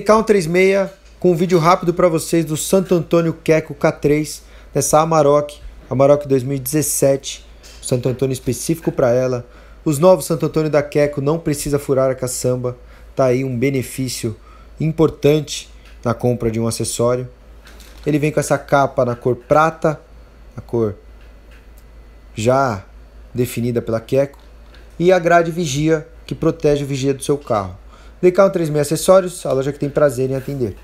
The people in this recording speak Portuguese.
TK136 com um vídeo rápido para vocês do Santo Antônio Queco K3, dessa Amarok, Amarok 2017, Santo Antônio específico para ela. Os novos Santo Antônio da Queco não precisa furar a caçamba, tá aí um benefício importante na compra de um acessório. Ele vem com essa capa na cor prata, a cor já definida pela Queco, e a grade vigia que protege o vigia do seu carro. The Count 36 Acessórios, a loja que tem prazer em atender.